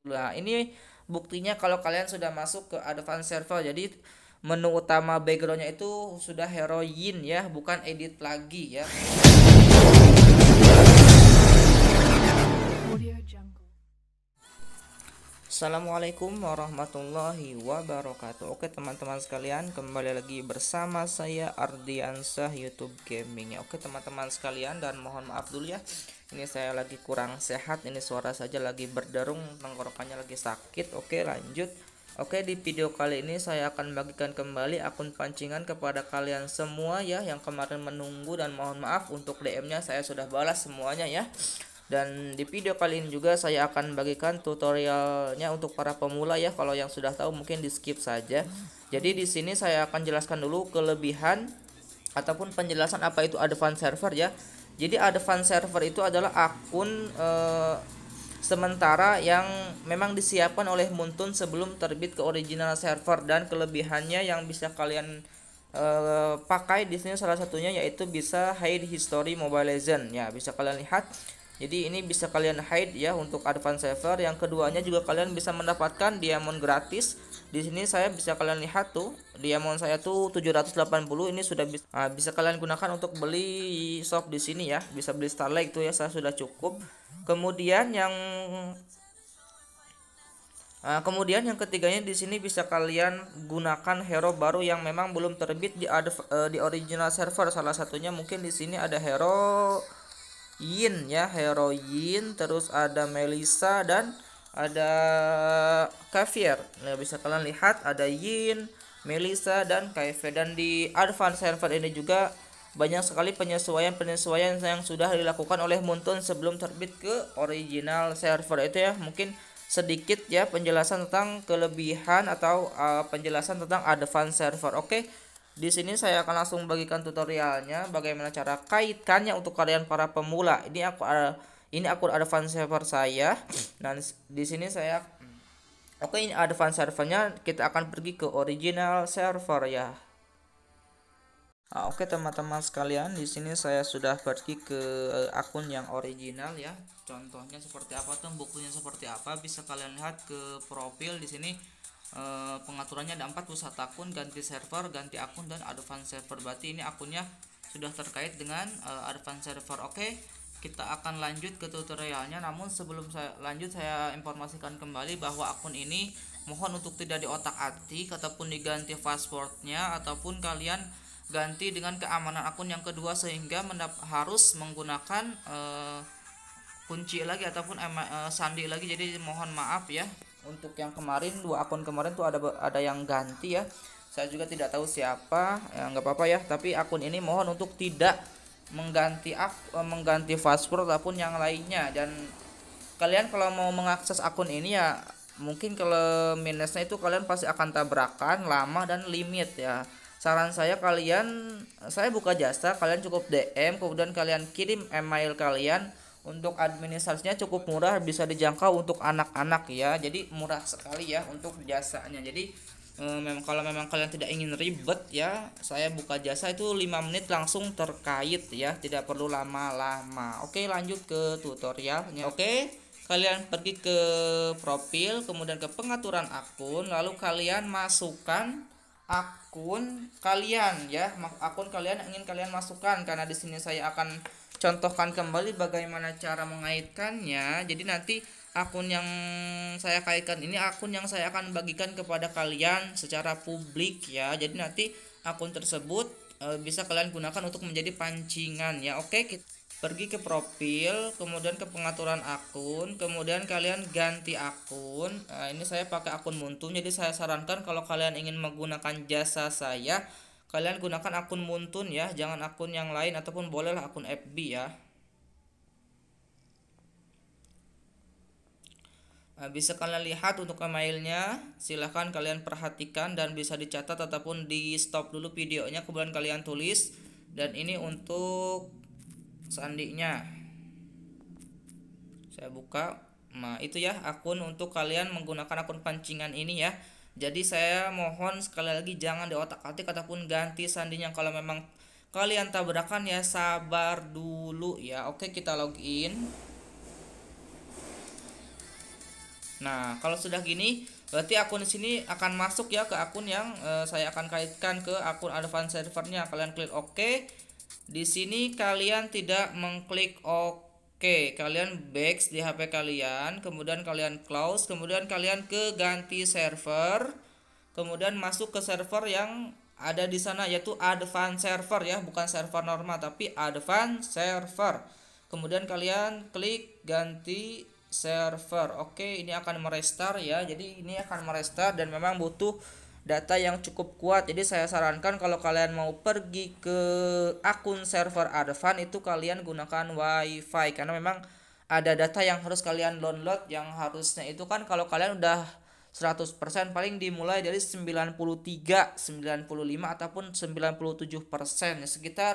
Nah, ini buktinya kalau kalian sudah masuk ke advanced server. Jadi menu utama backgroundnya itu sudah heroin ya, bukan edit lagi ya. Assalamualaikum warahmatullahi wabarakatuh Oke teman-teman sekalian kembali lagi bersama saya Ardiansah YouTube Gaming Oke teman-teman sekalian dan mohon maaf dulu ya ini saya lagi kurang sehat ini suara saja lagi berderung tenggorokannya lagi sakit oke lanjut Oke di video kali ini saya akan bagikan kembali akun pancingan kepada kalian semua ya yang kemarin menunggu dan mohon maaf untuk DM nya saya sudah balas semuanya ya dan di video kali ini juga saya akan bagikan tutorialnya untuk para pemula ya kalau yang sudah tahu mungkin di skip saja jadi di sini saya akan jelaskan dulu kelebihan ataupun penjelasan apa itu advanced server ya jadi ada fan server itu adalah akun e, sementara yang memang disiapkan oleh Muntun sebelum terbit ke original server dan kelebihannya yang bisa kalian e, pakai di sini salah satunya yaitu bisa hide history Mobile Legend ya bisa kalian lihat jadi ini bisa kalian hide ya untuk advance server yang keduanya juga kalian bisa mendapatkan diamond gratis di sini saya bisa kalian lihat tuh diamond saya tuh 780 ini sudah bisa, uh, bisa kalian gunakan untuk beli shop di sini ya bisa beli starlight tuh ya saya sudah cukup kemudian yang Nah, kemudian yang ketiganya di sini bisa kalian gunakan hero baru yang memang belum terbit di uh, di original server. Salah satunya mungkin di sini ada hero Yin ya heroin terus ada Melisa dan ada Kafir nah, bisa kalian lihat ada Yin Melisa dan Kafir dan di advance server ini juga banyak sekali penyesuaian-penyesuaian yang sudah dilakukan oleh Muntun sebelum terbit ke original server itu ya mungkin sedikit ya penjelasan tentang kelebihan atau uh, penjelasan tentang advance server oke okay? Di sini saya akan langsung bagikan tutorialnya bagaimana cara kaitkannya untuk kalian para pemula. Ini aku ada ini ada fan server saya dan di sini saya Oke, ini advance servernya kita akan pergi ke original server ya. Ah, oke teman-teman sekalian, di sini saya sudah pergi ke eh, akun yang original ya. Contohnya seperti apa tuh bukunya seperti apa bisa kalian lihat ke profil di sini e, pengaturannya ada empat pusat akun ganti server ganti akun dan advance server berarti ini akunnya sudah terkait dengan e, advance server oke okay, kita akan lanjut ke tutorialnya namun sebelum saya lanjut saya informasikan kembali bahwa akun ini mohon untuk tidak diotak-atik ataupun diganti passwordnya ataupun kalian ganti dengan keamanan akun yang kedua sehingga harus menggunakan e, kunci lagi ataupun e, sandi lagi jadi mohon maaf ya untuk yang kemarin dua akun kemarin tuh ada ada yang ganti ya saya juga tidak tahu siapa ya nggak apa-apa ya tapi akun ini mohon untuk tidak mengganti ak eh, mengganti password ataupun yang lainnya dan kalian kalau mau mengakses akun ini ya mungkin kalau minusnya itu kalian pasti akan tabrakan lama dan limit ya saran saya kalian saya buka jasa kalian cukup DM kemudian kalian kirim email kalian untuk administrasinya cukup murah bisa dijangkau untuk anak-anak ya jadi murah sekali ya untuk jasanya jadi eh, memang kalau memang kalian tidak ingin ribet ya saya buka jasa itu 5 menit langsung terkait ya tidak perlu lama-lama oke lanjut ke tutorialnya oke kalian pergi ke profil kemudian ke pengaturan akun lalu kalian masukkan akun kalian ya akun kalian ingin kalian masukkan karena di sini saya akan contohkan kembali bagaimana cara mengaitkannya jadi nanti akun yang saya kaitkan ini akun yang saya akan bagikan kepada kalian secara publik ya jadi nanti akun tersebut e, bisa kalian gunakan untuk menjadi pancingan ya oke kita pergi ke profil kemudian ke pengaturan akun kemudian kalian ganti akun nah, ini saya pakai akun muntum jadi saya sarankan kalau kalian ingin menggunakan jasa saya kalian gunakan akun Muntun ya jangan akun yang lain ataupun bolehlah akun FB ya Nah, bisa kalian lihat untuk emailnya silahkan kalian perhatikan dan bisa dicatat ataupun di stop dulu videonya kemudian kalian tulis dan ini untuk sandinya saya buka nah itu ya akun untuk kalian menggunakan akun pancingan ini ya jadi saya mohon sekali lagi jangan di otak atik ataupun ganti sandinya kalau memang kalian tabrakan ya sabar dulu ya. Oke, kita login. Nah, kalau sudah gini berarti akun di sini akan masuk ya ke akun yang e, saya akan kaitkan ke akun advance servernya. Kalian klik OK. Di sini kalian tidak mengklik OK Oke, kalian backs di HP kalian, kemudian kalian close, kemudian kalian ke ganti server, kemudian masuk ke server yang ada di sana yaitu advanced server ya, bukan server normal tapi advanced server. Kemudian kalian klik ganti server. Oke, ini akan merestart ya. Jadi ini akan merestart dan memang butuh data yang cukup kuat. Jadi saya sarankan kalau kalian mau pergi ke akun server Advan itu kalian gunakan WiFi karena memang ada data yang harus kalian download yang harusnya itu kan kalau kalian udah 100% paling dimulai dari 93, 95 ataupun 97% ya sekitar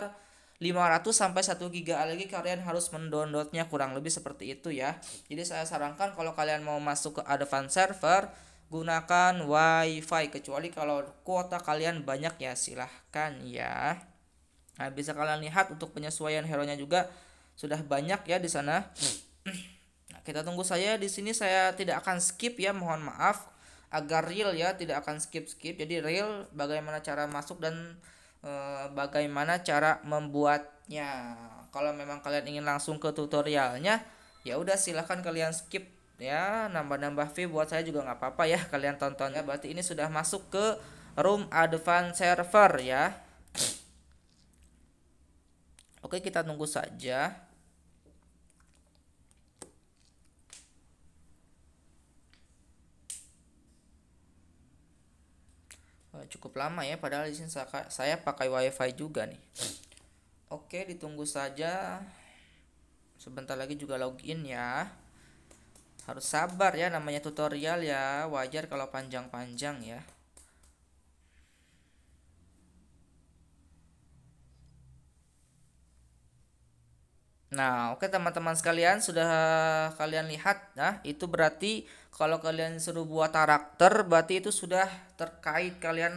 500 sampai 1 giga lagi kalian harus mendownloadnya kurang lebih seperti itu ya. Jadi saya sarankan kalau kalian mau masuk ke advanced server gunakan wifi kecuali kalau kuota kalian banyak ya silahkan ya nah, bisa kalian lihat untuk penyesuaian hero nya juga sudah banyak ya di sana nah, kita tunggu saya di sini saya tidak akan skip ya mohon maaf agar real ya tidak akan skip skip jadi real bagaimana cara masuk dan e, bagaimana cara membuatnya kalau memang kalian ingin langsung ke tutorialnya ya udah silahkan kalian skip ya nambah-nambah fee buat saya juga nggak apa-apa ya kalian tonton ya berarti ini sudah masuk ke room advanced server ya oke kita tunggu saja oh, cukup lama ya padahal di sini saya pakai wifi juga nih oke ditunggu saja sebentar lagi juga login ya harus sabar ya namanya tutorial ya wajar kalau panjang-panjang ya Nah, oke okay, teman-teman sekalian sudah kalian lihat nah itu berarti kalau kalian suruh buat karakter berarti itu sudah terkait kalian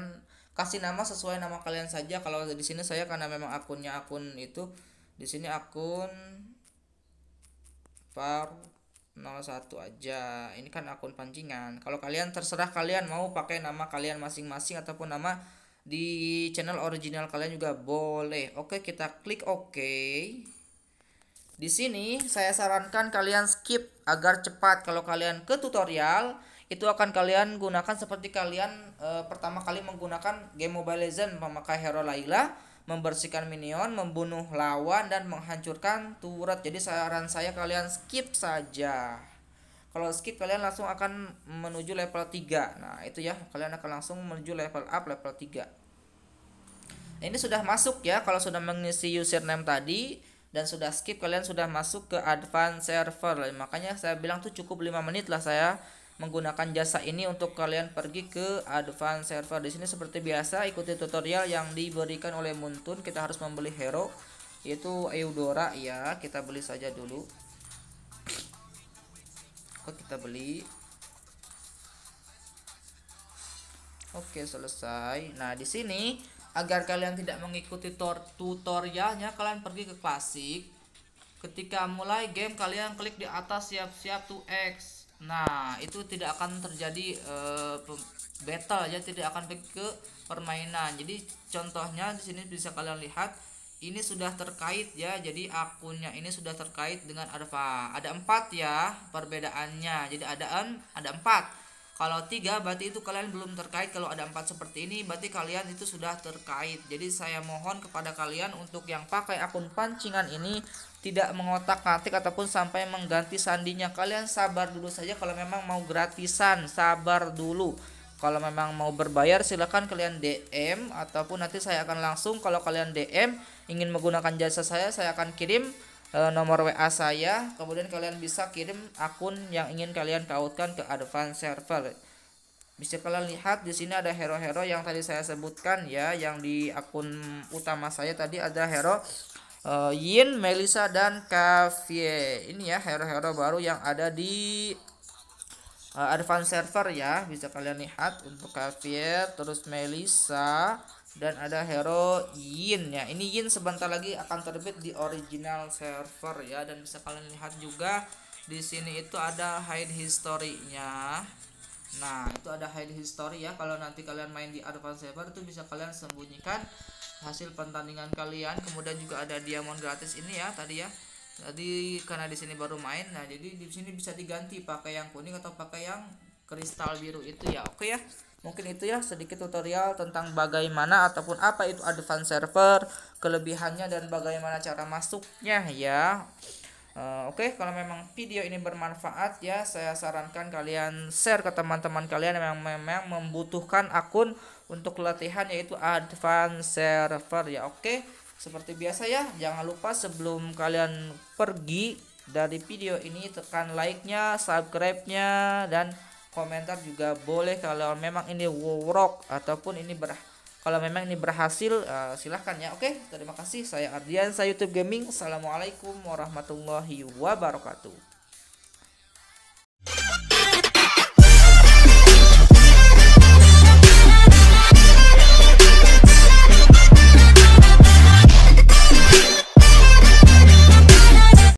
kasih nama sesuai nama kalian saja. Kalau di sini saya karena memang akunnya akun itu di sini akun par satu aja ini kan akun pancingan kalau kalian terserah kalian mau pakai nama kalian masing-masing ataupun nama di channel original kalian juga boleh oke kita klik oke di sini saya sarankan kalian skip agar cepat kalau kalian ke tutorial itu akan kalian gunakan seperti kalian e, pertama kali menggunakan game Mobile Legends memakai hero Layla membersihkan minion, membunuh lawan dan menghancurkan turret. Jadi saran saya kalian skip saja. Kalau skip kalian langsung akan menuju level 3. Nah, itu ya, kalian akan langsung menuju level up level 3. Nah, ini sudah masuk ya kalau sudah mengisi username tadi dan sudah skip kalian sudah masuk ke advance server. Makanya saya bilang tuh cukup 5 menit lah saya menggunakan jasa ini untuk kalian pergi ke advance server di sini seperti biasa ikuti tutorial yang diberikan oleh Muntun kita harus membeli hero yaitu Eudora ya kita beli saja dulu kok kita beli Oke selesai nah di sini agar kalian tidak mengikuti tutorialnya kalian pergi ke klasik ketika mulai game kalian klik di atas siap-siap to x Nah, itu tidak akan terjadi uh, battle ya, tidak akan ke permainan. Jadi contohnya di sini bisa kalian lihat ini sudah terkait ya. Jadi akunnya ini sudah terkait dengan Arfa. Ada empat ya perbedaannya. Jadi ada ada empat kalau tiga berarti itu kalian belum terkait kalau ada empat seperti ini berarti kalian itu sudah terkait jadi saya mohon kepada kalian untuk yang pakai akun pancingan ini tidak mengotak atik ataupun sampai mengganti sandinya kalian sabar dulu saja kalau memang mau gratisan sabar dulu kalau memang mau berbayar silahkan kalian DM ataupun nanti saya akan langsung kalau kalian DM ingin menggunakan jasa saya saya akan kirim Eh, nomor WA saya. Kemudian kalian bisa kirim akun yang ingin kalian tautkan ke advance server. Bisa kalian lihat di sini ada hero-hero yang tadi saya sebutkan ya, yang di akun utama saya tadi ada hero e, Yin, Melissa dan Kavie. Ini ya hero-hero baru yang ada di uh, advance server ya bisa kalian lihat untuk kafir terus Melissa dan ada hero Yin ya ini Yin sebentar lagi akan terbit di original server ya dan bisa kalian lihat juga di sini itu ada hide historinya. nah itu ada hide history ya kalau nanti kalian main di advance server itu bisa kalian sembunyikan hasil pertandingan kalian kemudian juga ada diamond gratis ini ya tadi ya jadi karena di sini baru main nah jadi di sini bisa diganti pakai yang kuning atau pakai yang kristal biru itu ya oke ya mungkin itu ya sedikit tutorial tentang bagaimana ataupun apa itu advance server kelebihannya dan bagaimana cara masuknya ya uh, oke okay, kalau memang video ini bermanfaat ya saya sarankan kalian share ke teman-teman kalian yang memang membutuhkan akun untuk latihan yaitu advance server ya oke okay? Seperti biasa ya, jangan lupa sebelum kalian pergi dari video ini tekan like-nya, subscribe-nya dan komentar juga boleh kalau memang ini work ataupun ini ber kalau memang ini berhasil uh, silahkan ya. Oke, terima kasih. Saya Ardian, saya YouTube Gaming. Assalamualaikum warahmatullahi wabarakatuh.